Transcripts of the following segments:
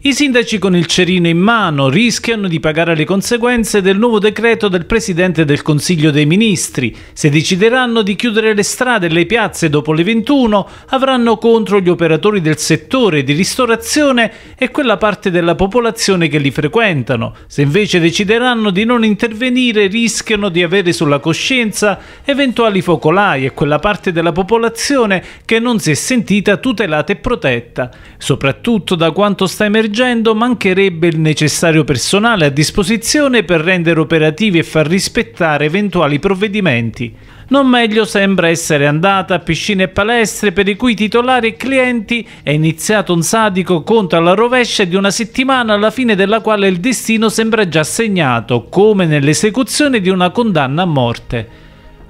I sindaci con il cerino in mano rischiano di pagare le conseguenze del nuovo decreto del Presidente del Consiglio dei Ministri. Se decideranno di chiudere le strade e le piazze dopo le 21, avranno contro gli operatori del settore di ristorazione e quella parte della popolazione che li frequentano. Se invece decideranno di non intervenire, rischiano di avere sulla coscienza eventuali focolai e quella parte della popolazione che non si è sentita tutelata e protetta, soprattutto da quanto sta emergendo correggendo mancherebbe il necessario personale a disposizione per rendere operativi e far rispettare eventuali provvedimenti. Non meglio sembra essere andata a piscine e palestre per i cui titolari e clienti è iniziato un sadico conto alla rovescia di una settimana alla fine della quale il destino sembra già segnato, come nell'esecuzione di una condanna a morte.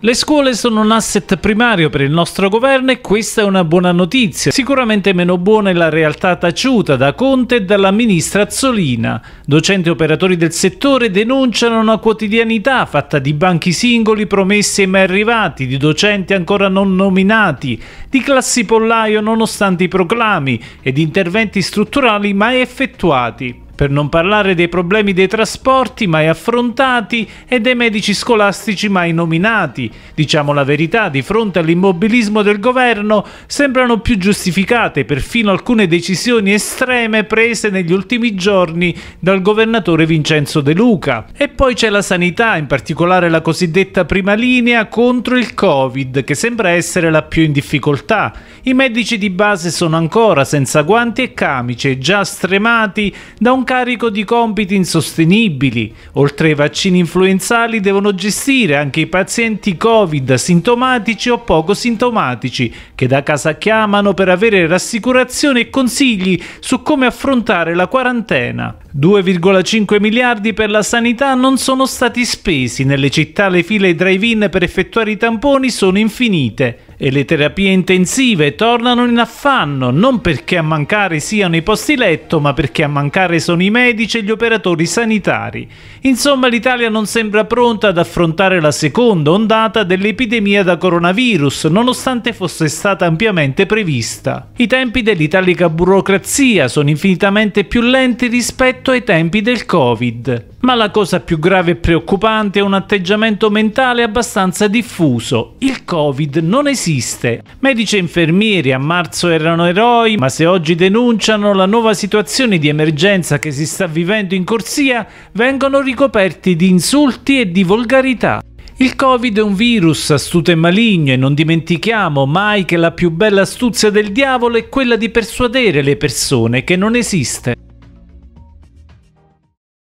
Le scuole sono un asset primario per il nostro governo e questa è una buona notizia. Sicuramente meno buona è la realtà taciuta da Conte e dalla ministra Azzolina. Docenti e operatori del settore denunciano una quotidianità fatta di banchi singoli promessi e mai arrivati, di docenti ancora non nominati, di classi pollaio nonostante i proclami e di interventi strutturali mai effettuati. Per non parlare dei problemi dei trasporti mai affrontati e dei medici scolastici mai nominati. Diciamo la verità, di fronte all'immobilismo del governo sembrano più giustificate perfino alcune decisioni estreme prese negli ultimi giorni dal governatore Vincenzo De Luca. E poi c'è la sanità, in particolare la cosiddetta prima linea contro il Covid, che sembra essere la più in difficoltà. I medici di base sono ancora senza guanti e camice, già stremati da un carico di compiti insostenibili. Oltre ai vaccini influenzali devono gestire anche i pazienti Covid sintomatici o poco sintomatici che da casa chiamano per avere rassicurazioni e consigli su come affrontare la quarantena. 2,5 miliardi per la sanità non sono stati spesi, nelle città le file drive-in per effettuare i tamponi sono infinite e le terapie intensive tornano in affanno, non perché a mancare siano i posti letto, ma perché a mancare sono i medici e gli operatori sanitari. Insomma, l'Italia non sembra pronta ad affrontare la seconda ondata dell'epidemia da coronavirus, nonostante fosse stata ampiamente prevista. I tempi dell'italica burocrazia sono infinitamente più lenti rispetto ai tempi del Covid. Ma la cosa più grave e preoccupante è un atteggiamento mentale abbastanza diffuso. Il Covid non esiste. Medici e infermieri a marzo erano eroi, ma se oggi denunciano la nuova situazione di emergenza che si sta vivendo in corsia, vengono ricoperti di insulti e di volgarità. Il Covid è un virus astuto e maligno e non dimentichiamo mai che la più bella astuzia del diavolo è quella di persuadere le persone che non esiste.